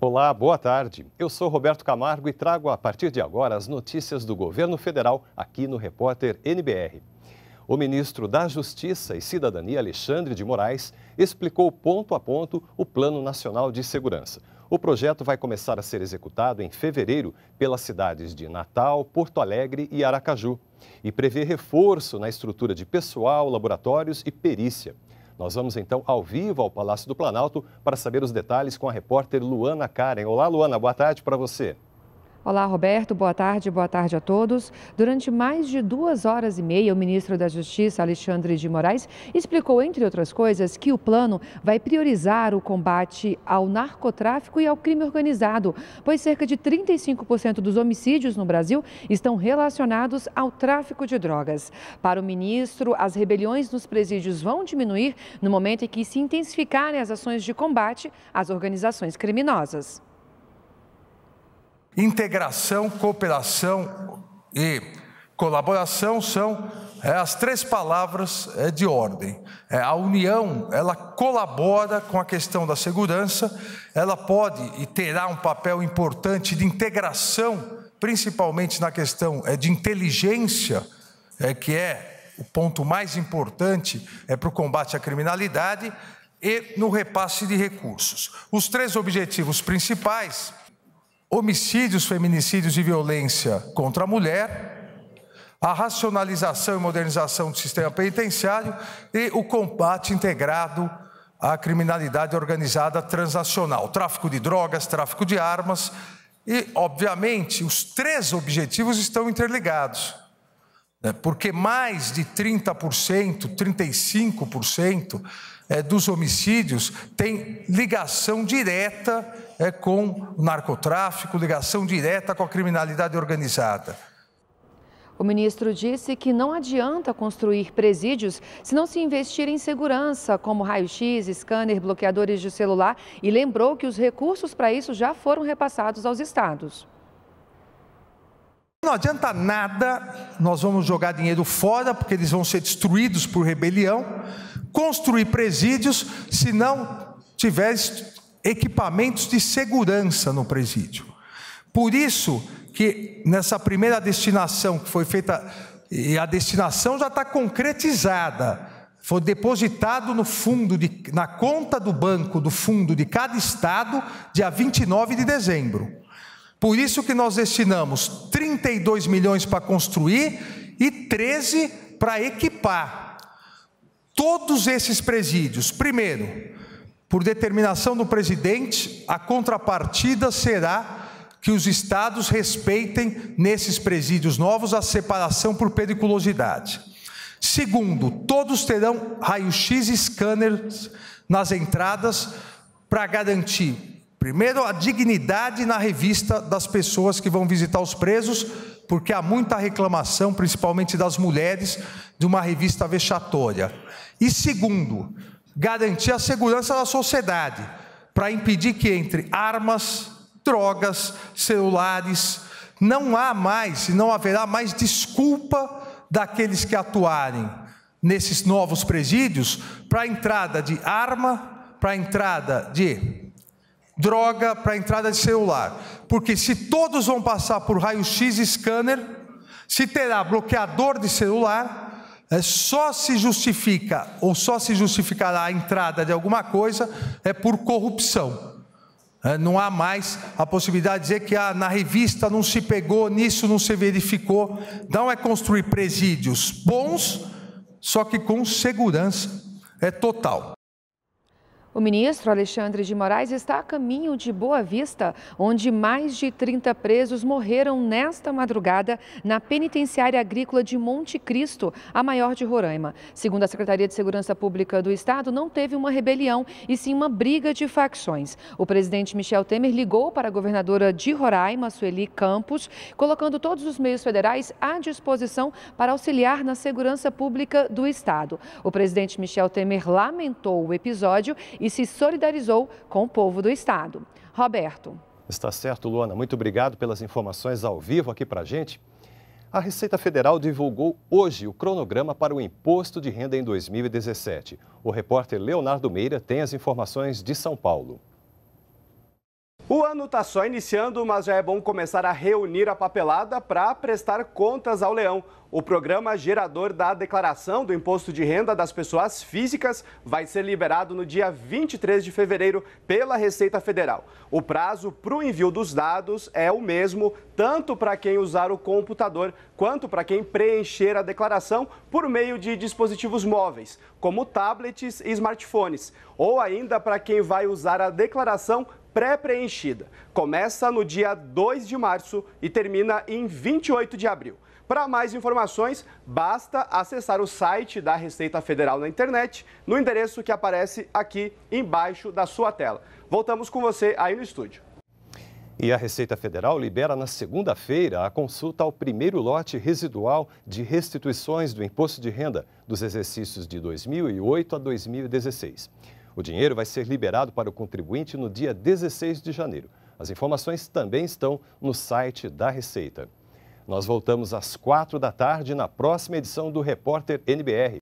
Olá, boa tarde. Eu sou Roberto Camargo e trago a partir de agora as notícias do governo federal aqui no Repórter NBR. O ministro da Justiça e Cidadania, Alexandre de Moraes, explicou ponto a ponto o Plano Nacional de Segurança, o projeto vai começar a ser executado em fevereiro pelas cidades de Natal, Porto Alegre e Aracaju e prevê reforço na estrutura de pessoal, laboratórios e perícia. Nós vamos então ao vivo ao Palácio do Planalto para saber os detalhes com a repórter Luana Karen. Olá, Luana, boa tarde para você. Olá, Roberto. Boa tarde, boa tarde a todos. Durante mais de duas horas e meia, o ministro da Justiça, Alexandre de Moraes, explicou, entre outras coisas, que o plano vai priorizar o combate ao narcotráfico e ao crime organizado, pois cerca de 35% dos homicídios no Brasil estão relacionados ao tráfico de drogas. Para o ministro, as rebeliões nos presídios vão diminuir no momento em que se intensificarem as ações de combate às organizações criminosas. Integração, cooperação e colaboração são é, as três palavras é, de ordem. É, a União, ela colabora com a questão da segurança, ela pode e terá um papel importante de integração, principalmente na questão de inteligência, que é o ponto mais importante é para o combate à criminalidade e no repasse de recursos. Os três objetivos principais homicídios, feminicídios e violência contra a mulher, a racionalização e modernização do sistema penitenciário e o combate integrado à criminalidade organizada transnacional, tráfico de drogas, tráfico de armas e, obviamente, os três objetivos estão interligados. Né? Porque mais de 30%, 35% eh, dos homicídios têm ligação direta é com o narcotráfico, ligação direta com a criminalidade organizada. O ministro disse que não adianta construir presídios se não se investir em segurança, como raio-x, scanner, bloqueadores de celular, e lembrou que os recursos para isso já foram repassados aos estados. Não adianta nada, nós vamos jogar dinheiro fora, porque eles vão ser destruídos por rebelião, construir presídios se não tiver equipamentos de segurança no presídio. Por isso que nessa primeira destinação que foi feita, e a destinação já está concretizada, foi depositado no fundo de, na conta do banco do fundo de cada estado dia 29 de dezembro. Por isso que nós destinamos 32 milhões para construir e 13 para equipar todos esses presídios. Primeiro, por determinação do presidente, a contrapartida será que os estados respeitem nesses presídios novos a separação por periculosidade. Segundo, todos terão raio-x e scanners nas entradas para garantir, primeiro, a dignidade na revista das pessoas que vão visitar os presos, porque há muita reclamação, principalmente das mulheres, de uma revista vexatória. E segundo, garantir a segurança da sociedade, para impedir que entre armas, drogas, celulares, não há mais e não haverá mais desculpa daqueles que atuarem nesses novos presídios para a entrada de arma, para a entrada de droga, para a entrada de celular. Porque se todos vão passar por raio-x e scanner, se terá bloqueador de celular, é, só se justifica ou só se justificará a entrada de alguma coisa é por corrupção. É, não há mais a possibilidade de dizer que ah, na revista não se pegou, nisso não se verificou. Não é construir presídios bons, só que com segurança é total. O ministro Alexandre de Moraes está a caminho de Boa Vista, onde mais de 30 presos morreram nesta madrugada na penitenciária agrícola de Monte Cristo, a maior de Roraima. Segundo a Secretaria de Segurança Pública do Estado, não teve uma rebelião e sim uma briga de facções. O presidente Michel Temer ligou para a governadora de Roraima, Sueli Campos, colocando todos os meios federais à disposição para auxiliar na segurança pública do Estado. O presidente Michel Temer lamentou o episódio e se solidarizou com o povo do estado. Roberto. Está certo, Luana. Muito obrigado pelas informações ao vivo aqui para a gente. A Receita Federal divulgou hoje o cronograma para o imposto de renda em 2017. O repórter Leonardo Meira tem as informações de São Paulo. O ano está só iniciando, mas já é bom começar a reunir a papelada para prestar contas ao leão. O programa gerador da declaração do imposto de renda das pessoas físicas vai ser liberado no dia 23 de fevereiro pela Receita Federal. O prazo para o envio dos dados é o mesmo, tanto para quem usar o computador quanto para quem preencher a declaração por meio de dispositivos móveis, como tablets e smartphones, ou ainda para quem vai usar a declaração pré-preenchida. Começa no dia 2 de março e termina em 28 de abril. Para mais informações, basta acessar o site da Receita Federal na internet, no endereço que aparece aqui embaixo da sua tela. Voltamos com você aí no estúdio. E a Receita Federal libera na segunda-feira a consulta ao primeiro lote residual de restituições do imposto de renda dos exercícios de 2008 a 2016. O dinheiro vai ser liberado para o contribuinte no dia 16 de janeiro. As informações também estão no site da Receita. Nós voltamos às quatro da tarde na próxima edição do Repórter NBR.